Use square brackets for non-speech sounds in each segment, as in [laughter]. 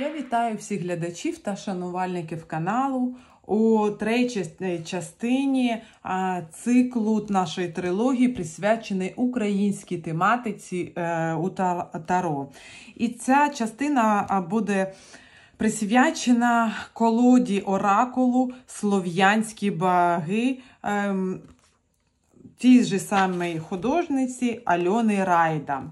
Я вітаю всіх глядачів та шанувальників каналу у третій е, частині циклу нашої трилогії, присвячений українській тематиці е, у Таро. І ця частина буде присвячена колоді оракулу слов'янські баги. Ем, тій же самій художниці Альони Райда.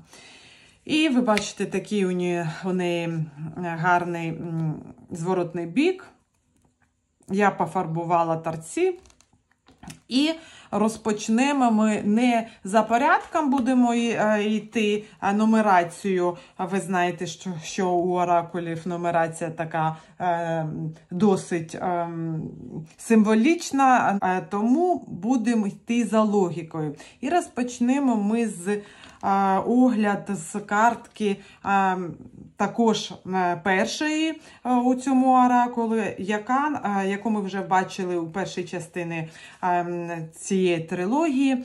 І ви бачите, такий у неї, у неї гарний зворотний бік. Я пофарбувала торці. І розпочнемо ми не за порядком будемо е, йти а нумерацію. Ви знаєте, що що у оракулів нумерація така е, досить е, символічна, е, тому будемо йти за логікою. І розпочнемо ми з огляд з картки також е, першої е, у цьому оракулу, яка, е, яку ми вже бачили у першій частині ем, цієї трилогії.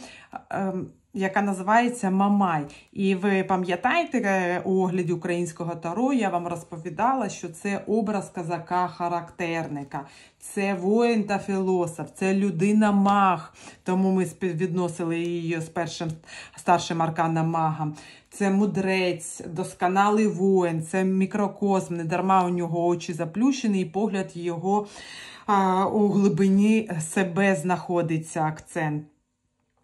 Ем, яка називається Мамай. І ви пам'ятаєте, е, у огляді українського таро я вам розповідала, що це образ казака-характерника, це воїн та філософ, це людина маг. Тому ми співвідносили її з першим старшим арканом магом. Це мудрець, досконалий воїн, це мікрокосм, недарма у нього очі заплющені, і погляд його а, у глибині себе знаходиться акцент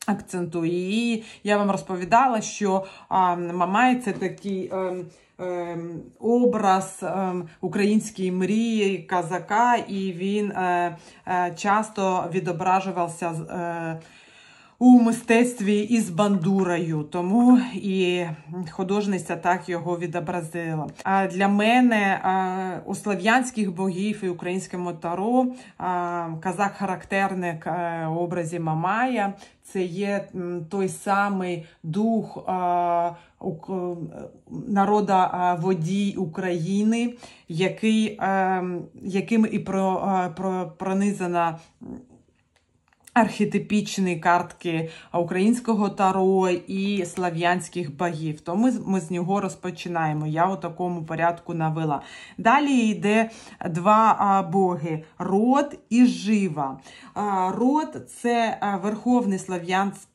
акцентую. І я вам розповідала, що а, Мамай це такий. А, ем, ем, Образ ем, української мрії казака, і він е, е, часто відображувався е, у мистецтві із бандурою, тому і художниця так його відобразила. А для мене у слов'янських богів і українському таро казах характерник е, образі Мамая. Це є той самий дух е, народу водій України, який, ем, яким і е, пронизана архетипічні картки українського таро і слав'янських богів. То ми, ми з нього розпочинаємо. Я у такому порядку навела. Далі йде два боги: род і жива. Род це верховний слав'янський.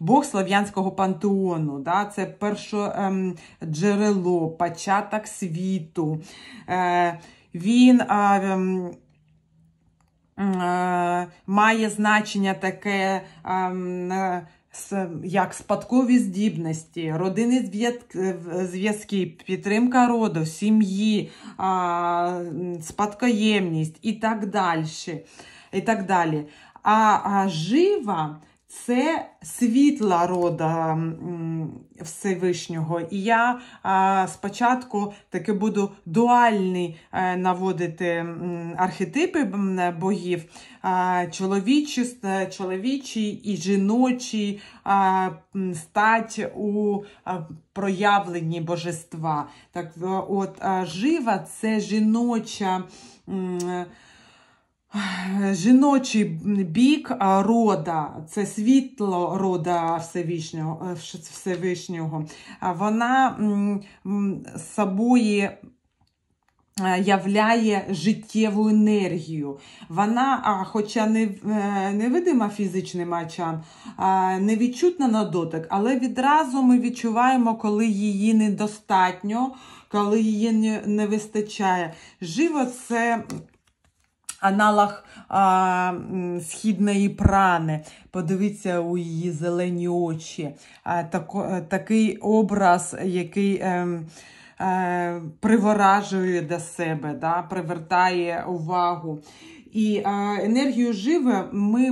Бог слав'янського пантеону, да, це перше ем, джерело, початок світу. Е, він. Е, Е, має значення таке. Ем, е, як спадкові здібності, родини е, зв'язки, підтримка роду, сім'ї, спадкоємність і так далі. І так далі. А жива це світла рода Всевишнього. І я спочатку таки буду дуальний е, наводити архетипи богів, чоловічі, чоловічі і жіночі стать у проявленні божества. Так, от Жива це жіноча. Жіночий бік рода, це світло рода Всевишнього, е, Всевишнього вона собою е, являє життєву енергію. Вона, хоча не е, не видима фізичним очам, не відчутна на дотик, але відразу ми відчуваємо, коли її недостатньо, коли її не вистачає. Живо це Аналах а, східної прани. Подивіться у її зелені очі. А, так, е, Такий образ, який. Ем, е, Приворажує до себе, да, привертає увагу. І е, енергію живе ми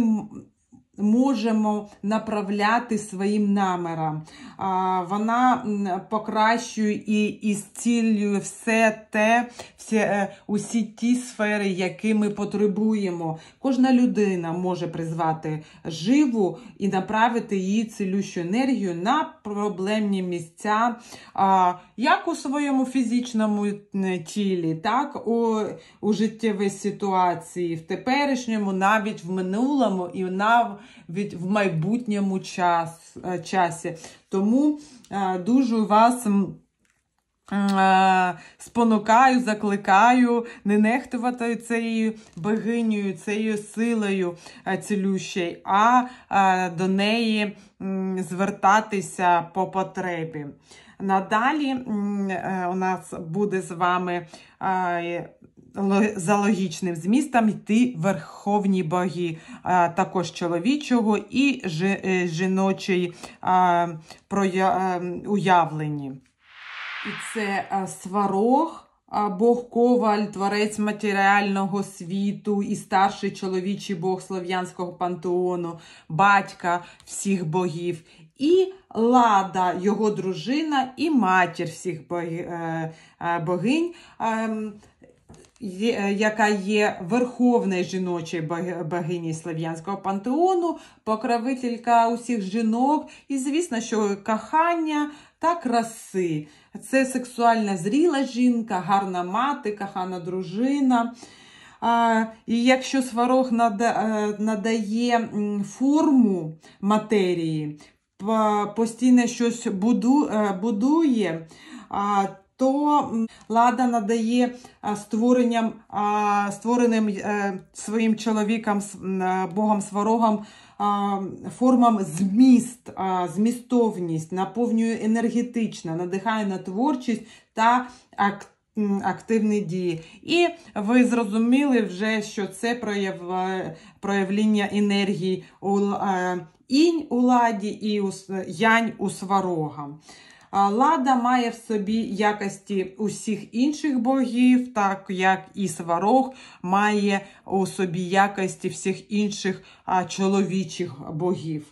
можемо направляти своїм намерам. Вона покращує і і зцілює все те, всі, е, усі ті сфери, які ми потребуємо. Кожна людина може призвати живу і направити її цілющу енергію на проблемні місця, як у своєму фізичному тілі, так у, у життєвій ситуації, в теперішньому, навіть в минулому і на від в майбутньому час, е, часі. Тому е, дуже вас. Е, спонукаю, закликаю не нехтувати цією богинею, цією силою цілющою, а до неї звертатися по потребі. Надалі у нас буде з вами за логічним змістом йти верховні боги, а, також чоловічого і ж, е, жіночої а, проя, а, уявлені. І це а, сварог. Бог Коваль, творець матеріального світу і старший чоловічий Бог слов'янського пантеону, батька всіх богів, і лада, його дружина і матір всіх е, е, богинь, ем, Е, яка є верховною жіночою богині Слов'янського пантеону, покровителька усіх жінок, і, звісно, що кохання та краси. Це сексуальна зріла жінка, гарна мати, кохана дружина. І якщо сварог е, надає форму матерії, постійно щось е, будує, то лада надає створенням, створеним е, своїм чоловікам, е, Богом Сварогам, формам зміст, змістовність, наповнює енергетично, надихає на творчість та активність. Активні дії. І ви зрозуміли вже, що це прояв, проявлення енергії у е, інь у ладі і у, янь у сварогам. Лада має в собі якості усіх інших богів, так як і сварог має у собі якості всіх інших чоловічих богів.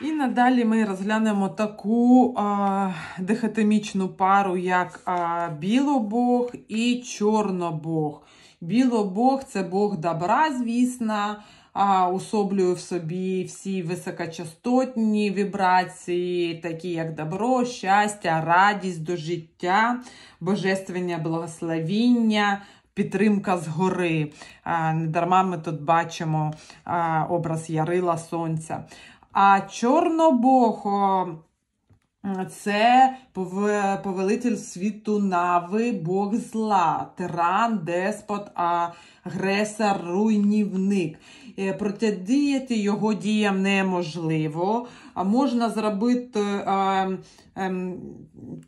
І надалі ми розглянемо таку а, дихотемічну пару, як а, білобог і чорнобог. Білобог це Бог добра, звісно а, Усоблюю в собі всі високочастотні вібрації, такі як добро, щастя, радість до життя, божественне благословіння, підтримка згори. А, Недарма ми тут бачимо образ ярила сонця. А чорнобог це повелитель світу нави, Бог зла, тиран, деспот, агресор, руйнівник. Е, протидіяти його діям неможливо, а можна зробити е, е,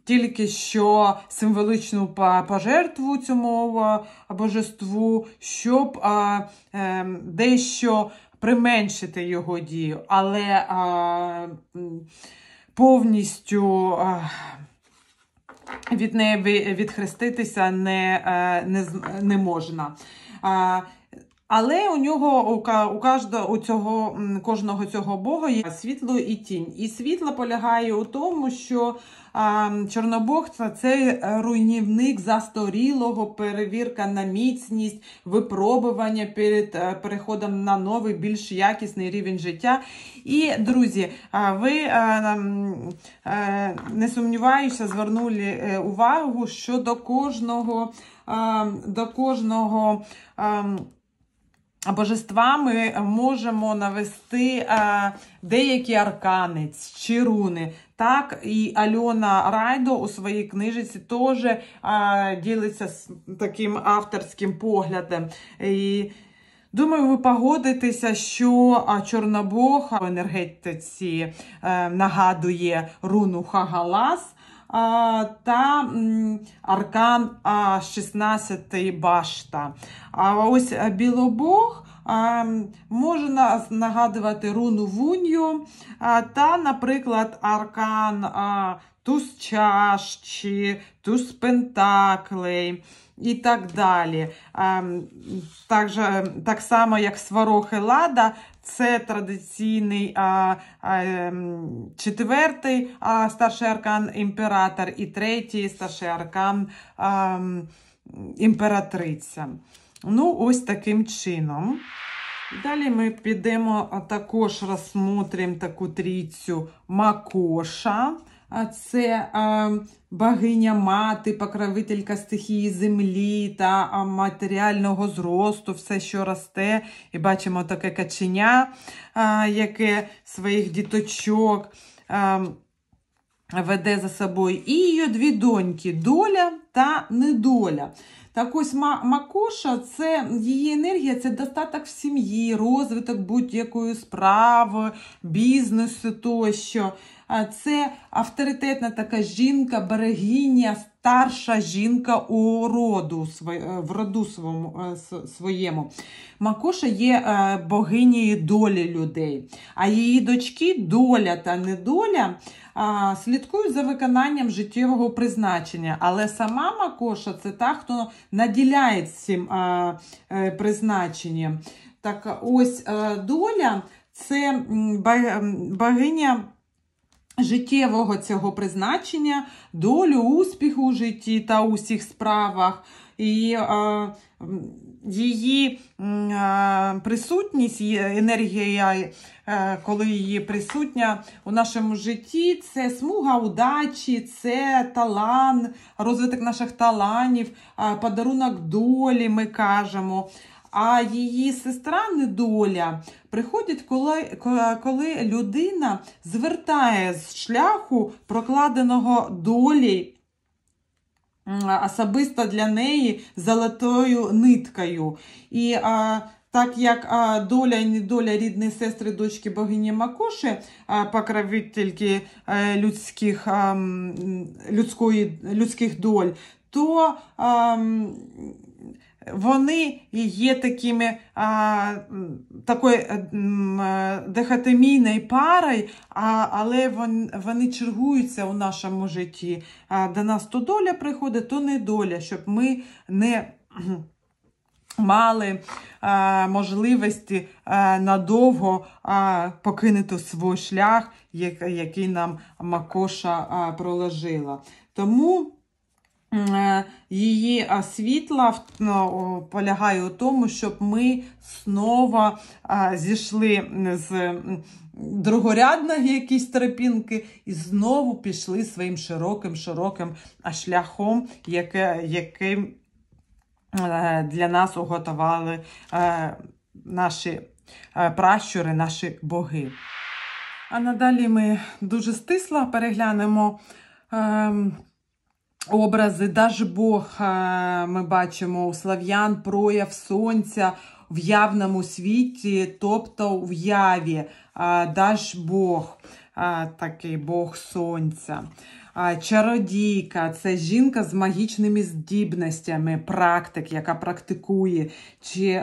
тільки що символичну пожертву цьому е, божеству, щоб е, е, дещо применшити його дію. Але е, повністю від неї відхреститися не, е, не, не можна. Але у нього у кожного у цього кожного цього бога є світло і тінь. І світло полягає у тому, що Чорнобог – це е, руйнівник застарілого, перевірка на міцність, випробування перед е, переходом на новий, більш якісний рівень життя. І, друзі, ви е, не сумніваюся, звернули увагу щодо кожного ем, до кожного ем, божества ми можемо навести е, деякі арканець чи руни. Так, і Альона Райдо у своїй книжці теж е, ділиться з таким авторським поглядом. І Думаю, ви погодитеся, що Чорнобог в енергетиці е, нагадує руну Хагалас та аркан 16 башта. А ось е, білобог. Можна нагадувати руну Вуньо та, наприклад, аркан туз чаш туз пентаклей і так далі. Ем, так, же, ем, так само, як Сварохи лада, це традиційний а, а, ем, четвертий а, старший аркан імператор і третій старший аркан а, ем, імператриця. Ну, ось таким чином. Далі ми підемо, також розсмотримо таку трійцю Макоша це богиня мати, покровителька стихії землі та матеріального зросту, все, що росте. І бачимо таке каченя, яке своїх діточок веде за собою. І її дві доньки доля та недоля. Так ось Макоша це її енергія, це достаток в сім'ї, розвиток будь-якої справи, бізнесу тощо це авторитетна така жінка, берегиня, старша жінка у роду е, в роду своєму. Е, Макоша є е, богинєю долі людей, а її дочки доля та недоля слідкують за виконанням життєвого призначення. Але сама Макоша це та, хто наділяє цим призначенням. Так, ось доля це богиня життєвого цього призначення, долю успіху у житті та усіх справах. І е, її е, присутність, енергія, е, коли її присутня у нашому житті, це смуга удачі, це талант, розвиток наших талантів, е, подарунок долі, ми кажемо а її сестра недоля приходить, коли, коли людина звертає з шляху прокладеного долі. Особисто для неї золотою ниткою. І а, так як а, доля і недоля рідної сестри дочки богині Макоши, а, покровительки а, е, людських, а, людської, людських доль, то а, вони є такими а, такою е, е, дихотемійною парою, а, але вони, вони чергуються у нашому житті. А, До нас то доля приходить, то не доля, щоб ми не [clears throat] мали а, можливості а, надовго а, покинути свій шлях, який нам Макоша а, проложила. Тому. Е, її світла ну, полягає у тому, щоб ми знову зійшли з другорядних якісь тропінки і знову пішли своїм широким широким шляхом, яким е, для нас уготували е, наші пращури, наші боги. А надалі ми дуже стисло переглянемо. Ем, образи, даже Бог ми бачимо у слав'ян прояв сонця в явному світі, тобто в яві, даж Бог, такий Бог сонця. Чародійка це жінка з магічними здібностями, практик, яка практикує. Чи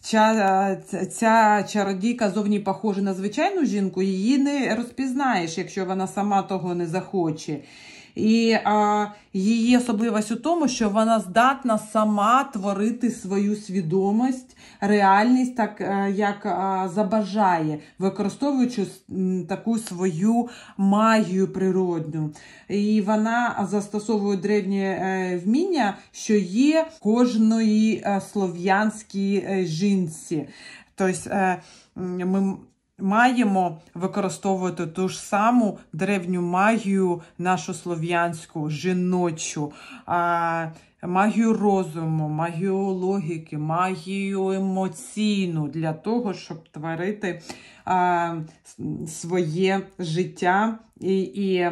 ця, ця чародійка зовні похожа на звичайну жінку, її не розпізнаєш, якщо вона сама того не захоче. І а, її особливість у тому, що вона здатна сама творити свою свідомість, реальність, так е, як а, забажає, використовуючи таку свою магію природню. І вона застосовує древні е, вміння, що є кожної е, слов'янській жінці. Тобто ми маємо використовувати ту ж саму древню магію, нашу слов'янську, жіночу, магію розуму, магію логіки, магію емоційну для того, щоб творити своє життя і. і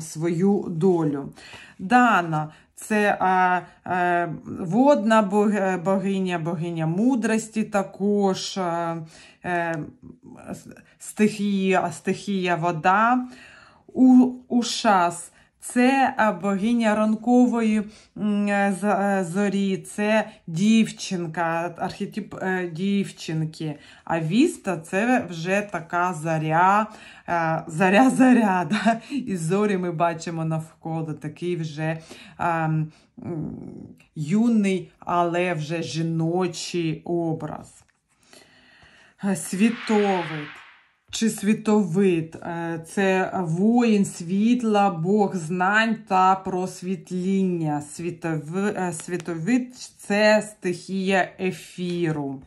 свою долю. Дана, це а, а, е, водна е, богиня, богиня мудрості також е, а, а, стихія, стихія вода. У, Ушас це богиня ранкової е, е, зорі, це дівчинка, архетип е, дівчинки. А віста це вже така заря, заря-заря. да? І зорі ми бачимо навколо такий вже а, юний, але вже жіночий образ. Світовий чи світовид. Е, це воїн світла, Бог знань та просвітління. Е, світовид це стихія ефіру.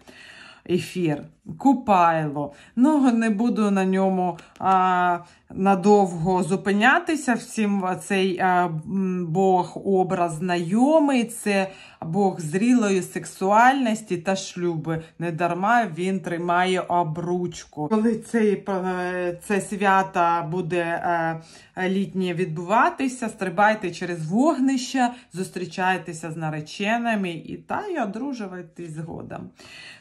Ефір. Купайло. Ну, не буду на ньому а, надовго зупинятися. Всім цей Бог образ знайомий, це Бог зрілої сексуальності та шлюби. Недарма він тримає обручку. Коли цей, е, це свято буде е, літнє відбуватися, стрибайте через вогнище, зустрічайтеся з нареченими і та й одружувайтесь згодом.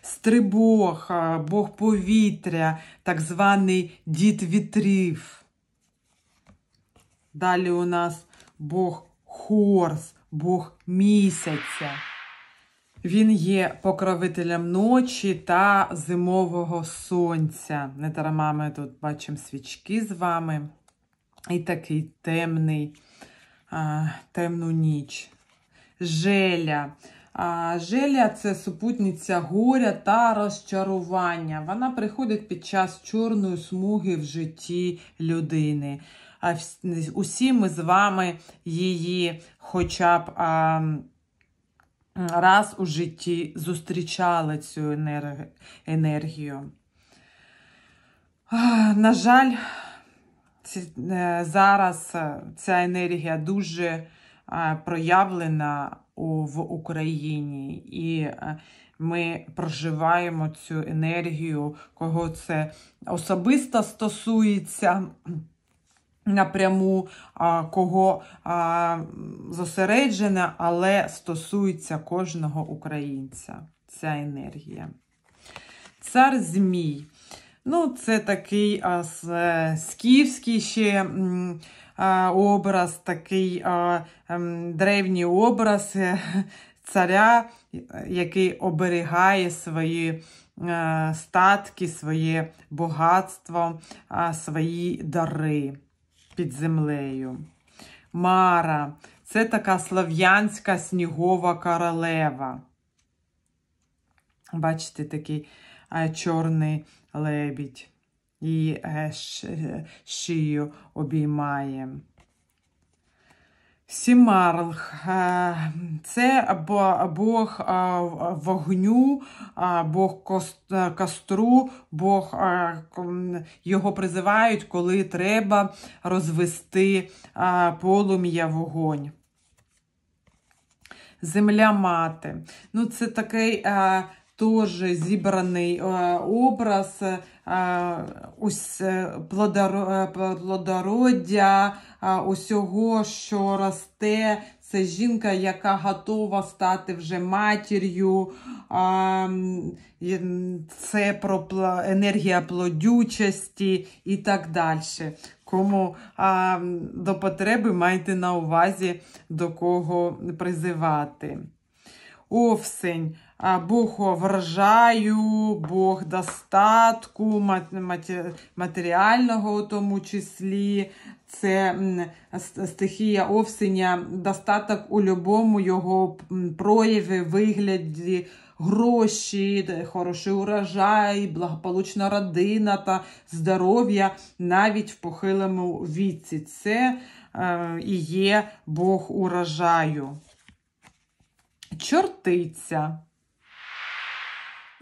Стрибог, Бог повітря, так званий дід вітрів. Далі у нас Бог Хорс, Бог місяця. Він є покровителем ночі та зимового сонця. Не дарма ми тут бачимо свічки з вами. І такий темний, а, темну ніч. Желя. А, Желя це супутниця горя та розчарування. Вона приходить під час чорної смуги в житті людини усі ми з вами її хоча б а, раз у житті зустрічали цю енергію. На жаль, е, зараз ця енергія дуже проявлена в Україні, і е, ми проживаємо цю енергію, кого це особисто стосується, напряму, а, кого а, зосереджена, але стосується кожного українця. Ця енергія. Цар Змій. Ну, це такий а, скіфський ще а, образ, такий а, ем, древній образ е, царя, який оберігає свої а, е, статки, своє богатство, а, свої дари під землею. Мара це така слав'янська снігова королева. Бачите, такий е, чорний лебідь і е, е, шию обіймає. Сімарлх е, це Бог е, вогню, е, Бог костру, Бог його призивають, коли треба розвести полум'я вогонь. Земля мати. Ну, Це такий тоже зібраний е, образ е, ось е, плодороддя, усього, що росте. Це жінка, яка готова стати вже матір'ю. Це про енергія плодючості і так далі. Кому до потреби майте на увазі до кого призивати. Овсень. Бог врожаю, Бог достатку, матеріального у тому числі. Це стихія овсеня, достаток у любому його прояві, вигляді, гроші, хороший урожай, благополучна родина та здоров'я навіть в похилому віці. Це е, і є Бог урожаю. Чортиця.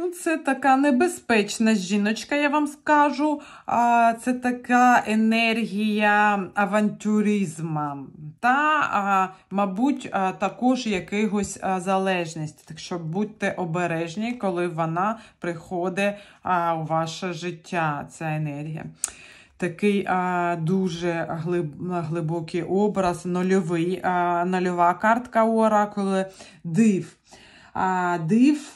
Ну, це така небезпечна жіночка, я вам скажу. Це така енергія авантюризму та, мабуть, також якихось залежність. Так що будьте обережні, коли вона приходить у ваше життя. Ця енергія. Такий а, дуже глиб, глибокий образ, нульовий, а, нульова картка оракули, див див.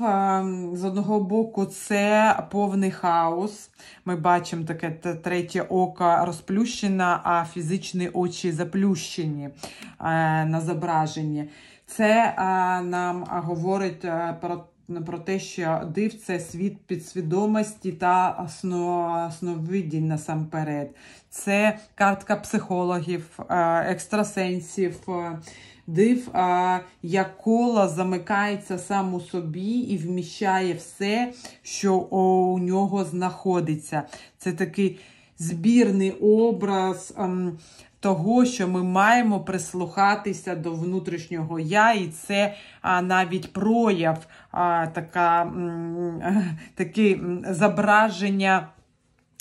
З одного боку, це повний хаос. Ми бачимо таке третє око розплющене, а фізичні очі заплющені е, на зображенні. Це е, нам говорить е, про про те, що див це світ підсвідомості та сновидінь насамперед. Це картка психологів, екстрасенсів див, а, як кола замикається сам у собі і вміщає все, що у нього знаходиться. Це такий збірний образ. Ам, ем, того, що ми маємо прислухатися до внутрішнього я, і це а, навіть прояв а, така, м, [laughs] такі м, зображення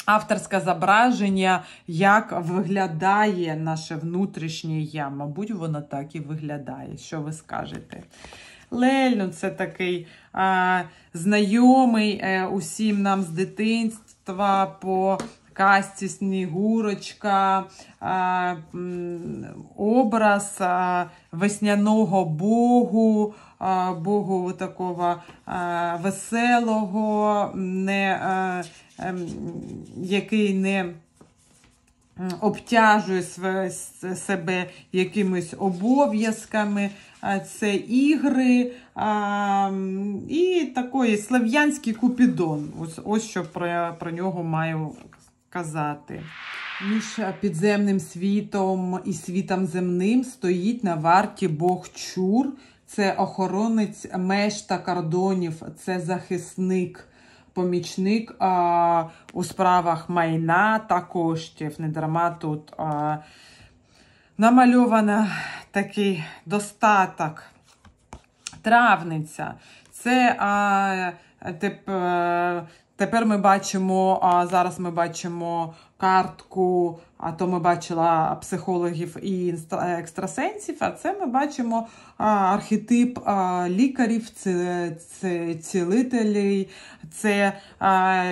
Авторське зображення, як виглядає наше внутрішнє я. Мабуть, воно так і виглядає. Що ви скажете? Лель, ну це такий а, знайомий а, е, усім нам з дитинства по касті Снігурочка, а, образ а, весняного богу. Богу такого веселого, не, ем, який не обтяжує себе якимись обов'язками, це ігри і такий слав'янський купідон. Ось ось що про, про нього маю казати. Між підземним світом і світом земним стоїть на варті Бог чур це охоронець меж та кордонів, це захисник, помічник а, у справах майна та коштів. Не дарма тут а, намальована такий достаток. Травниця. Це а, тип е, Тепер ми бачимо, а зараз ми бачимо картку, а то ми бачила психологів і екстрасенсів, а це ми бачимо архетип лікарів, це, це цілителей, це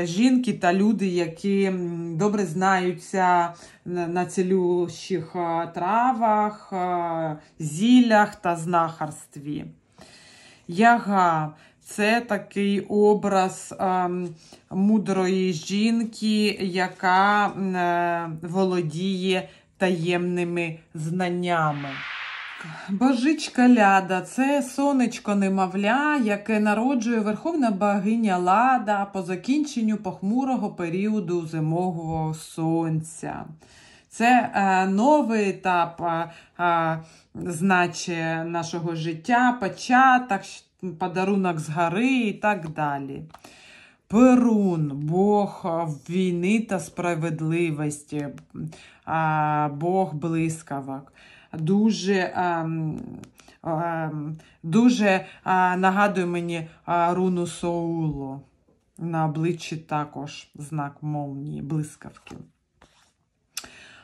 жінки та люди, які добре знаються на цілющих травах, зіллях та знахарстві. Яга. Це такий образ е, мудрої жінки, яка е, володіє таємними знаннями. Божичка ляда це сонечко немовля, яке народжує Верховна богиня Лада по закінченню похмурого періоду зимового сонця. Це е, новий етап е, е значить, нашого життя, початок подарунок з гори і так далі. Перун, Бог війни та справедливості, Бог блискавок. Дуже дуже нагадує мені руну Соулу На обличчі також знак мовні, блискавки.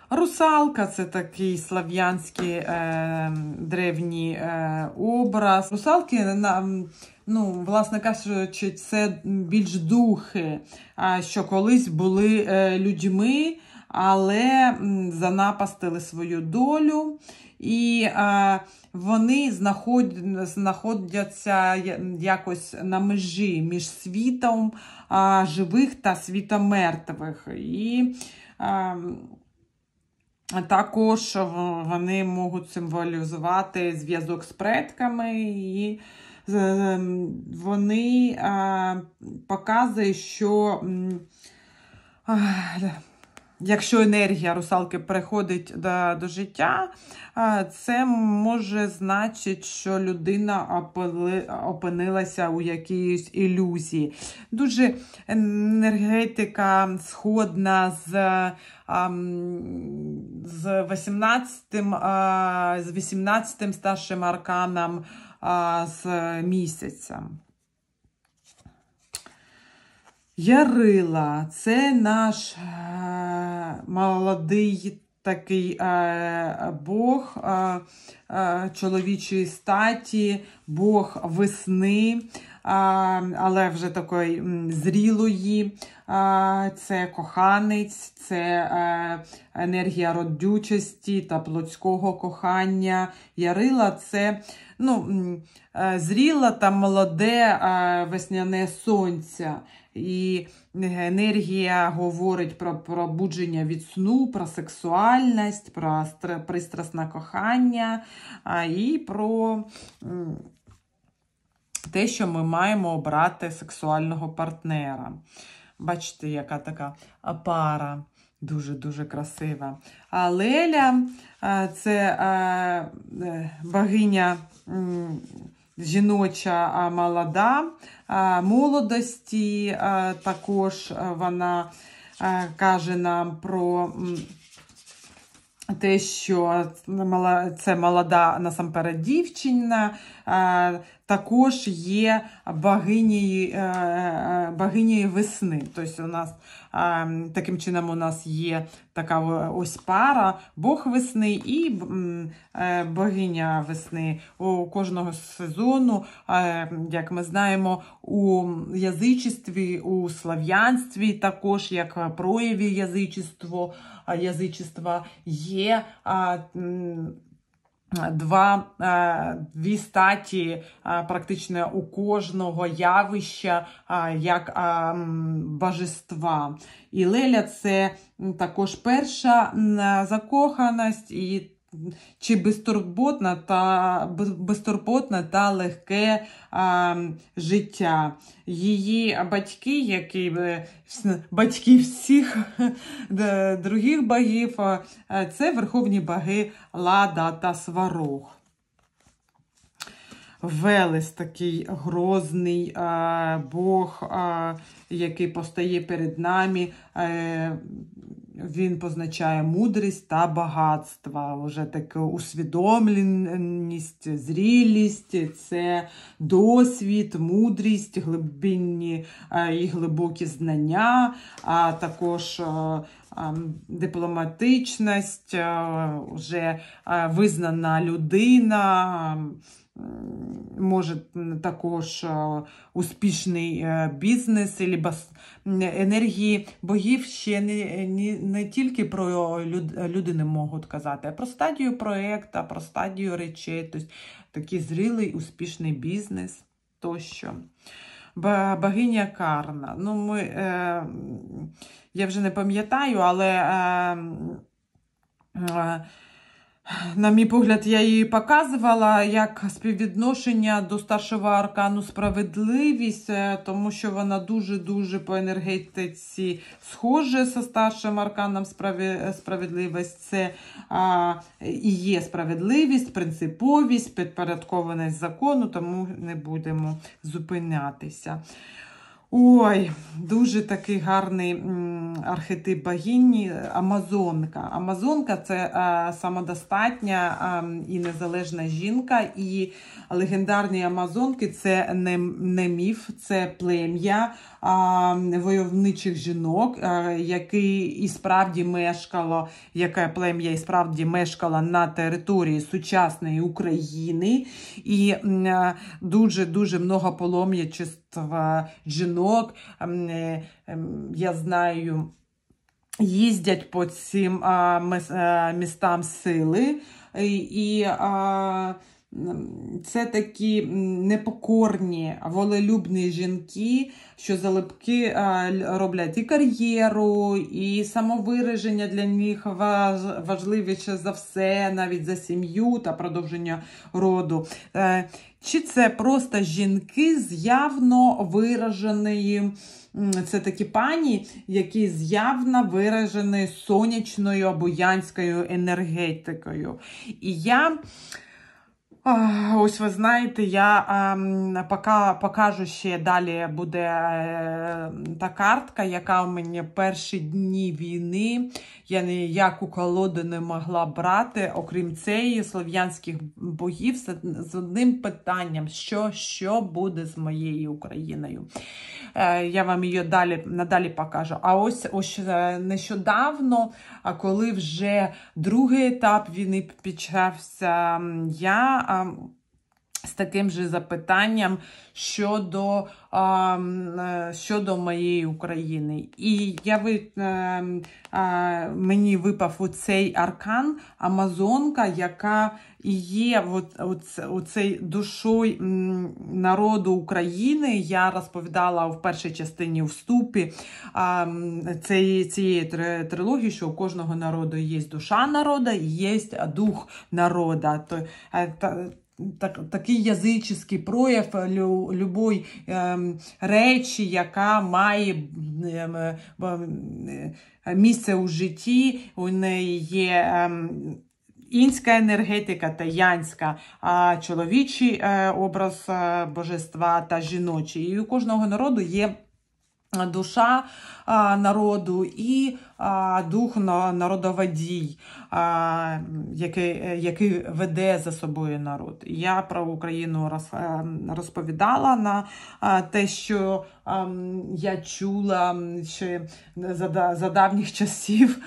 Русалка це такий слав'янський е, древній е, образ. Русалки ну, власне кажучи, це більш духи, що колись були е, людьми, але занапастили свою долю. І е, вони знаходяться якось на межі між світом е, живих та світом мертвих. І е, також вони можуть символізувати зв'язок з предками, і е, ем, вони е, показують, що е, Якщо енергія русалки приходить до, до життя, це може значити, що людина опинилася у якійсь ілюзії. Дуже енергетика сходна з з 18 з 18 старшим арканом з місяцем. Ярила це наш молодий такий е, Бог е, е, чоловічої статі, Бог весни, але вже такої зрілої, це коханець, це енергія родючості та плотського кохання. Ярила це ну, зріла та молоде весняне сонця. І е, енергія говорить про пробудження від сну, про сексуальність, про пристрасне кохання і про те, що ми маємо обрати сексуального партнера. Бачите, яка така пара дуже-дуже красива. А Леля е, це е, богиня жіноча молода, молодості, також вона каже нам про те, що це молода насамперед дівчина, також є богині е, е, весни. Тобто у нас таким чином у нас є така ось пара, Бог весни і е, богиня весни. У кожного сезону, як ми знаємо, у язичестві, у слав'янстві також як прояві язичество язичества є е, два, Дві статі практично у кожного явища як божества. І Леля це також перша закоханість, і чи безтурботне та безтурботне та легке а, життя. Її батьки, які е, батьки всіх [laughs] е, других богів, е, це верховні боги Лада та Сварух. Велес такий грозний а, Бог, а, який постає перед нами. А, він позначає мудрість та багатство, вже таке усвідомленість, зрілість, це досвід, мудрість, глибинні е, і глибокі знання, а також е, е, дипломатичність, вже визнана людина може також е, успішний е, бізнес, або е, енергії богів ще не не, не тільки про люд, не можуть казати, а про стадію проєкту, про стадію речей, тобто такий зрілий, успішний бізнес тощо. Богиня Карна. Ну, ми, е, Я вже не пам'ятаю, але. Е, е на мій погляд, я її показувала як співвідношення до старшого аркану справедливість, е, тому що вона дуже-дуже по енергетиці схожа зі старшим арканом справедливість. Це а, і є справедливість, принциповість, підпорядкованість закону, тому не будемо зупинятися. Ой, дуже такий гарний архетип богині е, Амазонка. Амазонка це е, самодостатня е, і незалежна жінка. І легендарні Амазонки це не не міф, це плем'я войовничих жінок, які і справді мешкало, яке плем'я і справді мешкала на території сучасної України. І дуже дуже много полом'я частин. Міністерства жінок. Ем, е, ем, я знаю, їздять по цим е, містам сили і. Це такі непокорні, волелюбні жінки, що залипки роблять і кар'єру, і самовираження для них важливіше за все, навіть за сім'ю та продовження роду. Е, чи це просто жінки з явно вираженої, це такі пані, які з явно виражені сонячною або янською енергетикою. І я Ось ви знаєте, я ем, пока покажу ще далі буде е, та картка, яка в мені перші дні війни я ніяку колоду не могла брати, окрім цієї слов'янських богів, з одним питанням, що що буде з моєю Україною. Е, я вам її далі, надалі покажу. А ось ось е, нещодавно, а коли вже другий етап війни почався, я з таким же запитанням щодо е, щодо моєї України. І я ви, е, мені випав оцей аркан Амазонка, яка є оцей душою народу України. Я розповідала в першій частині вступі цієї, цієї трилогії, що у кожного народу є душа народу і є дух народа так, Такий язичний прояв лю, любої е, ем, речі, яка має е, е, місце у житті, у неї є е, інська енергетика та янська, а чоловічий е, образ е, божества та жіночий. І у кожного народу є душа народу і дух народоводій, який який веде за собою народ. Я про Україну е, розповідала на те, що ем, я чула ще за давніх часів,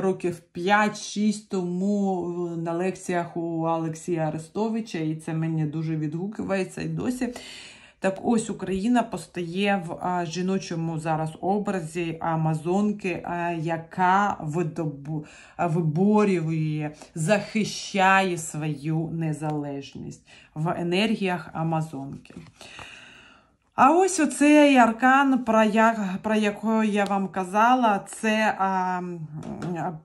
років 5-6 тому на лекціях у Олексія Арестовича, і це мені дуже відгукується і досі. Так ось Україна постає в жіночому зараз образі Амазонки, яка виборює, захищає свою незалежність в енергіях Амазонки. А ось оцей аркан, про я, про яку я вам казала, це а,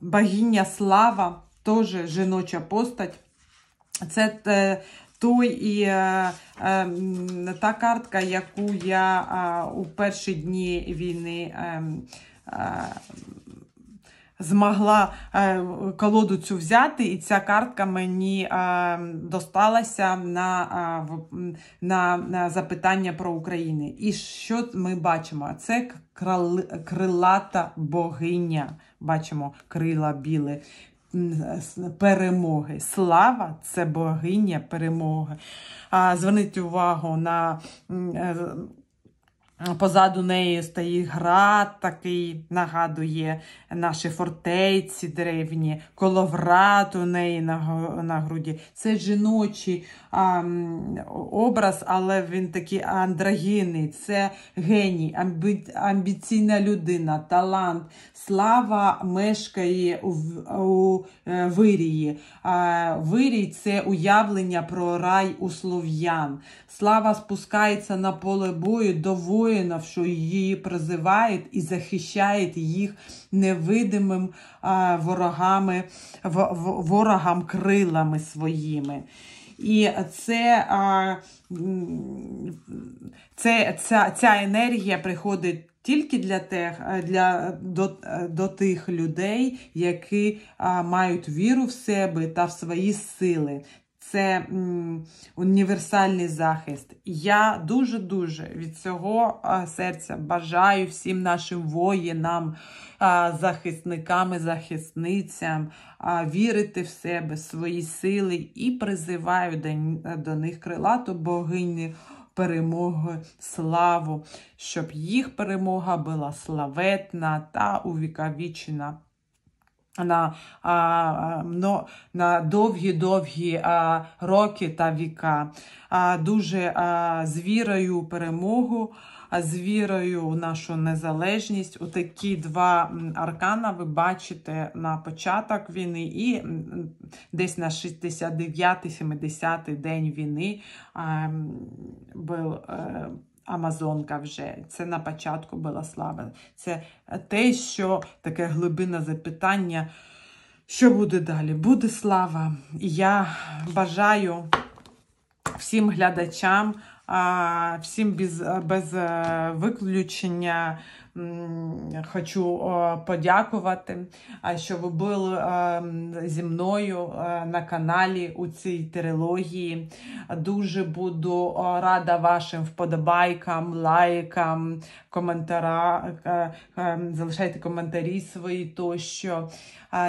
богиня слава, теж жіноча постать. Це Це той і е, е, та картка, яку я е, у перші дні війни. Е, е, Змогла е, колоду цю взяти, і ця картка мені е, досталася на е, на, на запитання про Україну. І що ми бачимо? Це крилата богиня. Бачимо крила біле перемоги. Слава це богиня перемоги. А Зверніть увагу на е, Позаду неї стоїть град, такий нагадує наші фортеці древні, коловрат у неї на груді. Це жіночий а, образ, але він такий андрогінний. Це геній, амбі... амбіційна людина, талант, слава мешкає у, у е, вирії. А, Вирій це уявлення про рай у слов'ян. Слава спускається на поле бою до воїн воїнов, що її призивають і захищають їх невидимим ворогами, ворогам крилами своїми. І це це, ця ця енергія приходить тільки для тех, для, до до тих людей, які мають віру в себе та в свої сили, це універсальний захист. Я дуже-дуже від цього серця бажаю всім нашим воїнам, захисникам і захисницям вірити в себе, в свої сили і призиваю до них крилату богині. Перемоги, славу, щоб їх перемога була славетна та увіковічена на а, но, на довгі-довгі а, роки та віка. А, Дуже а, з вірою у перемогу, а з вірою у нашу незалежність. У такі два аркана ви бачите на початок війни і десь на 69-70 день війни а, був. А, е, Амазонка вже. Це на початку була слава. Це те, що таке глибина запитання. Що буде далі? Буде слава. Я бажаю всім глядачам, всім без, без е, виключення Хочу подякувати, що ви були е, зі мною е, на каналі у цій трилогії. Дуже буду рада вашим вподобайкам, лайкам, коментарам. Е, залишайте коментарі свої тощо.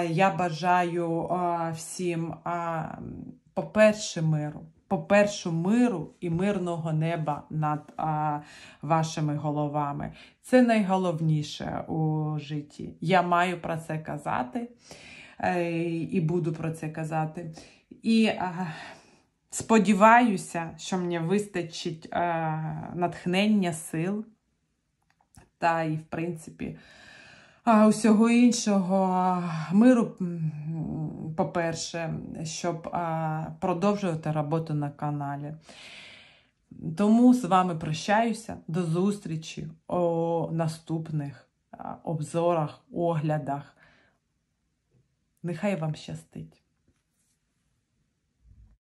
Я бажаю всім, по-перше, миру по-перше, миру і мирного неба над а, вашими головами. Це найголовніше у житті. Я маю про це казати е, і буду про це казати. І а, сподіваюся, що мені вистачить а, е, натхнення сил. Та і, в принципі, усього іншого миру, по-перше, щоб продовжувати роботу на каналі. Тому з вами прощаюся, до зустрічі у наступних обзорах, оглядах. Нехай вам щастить!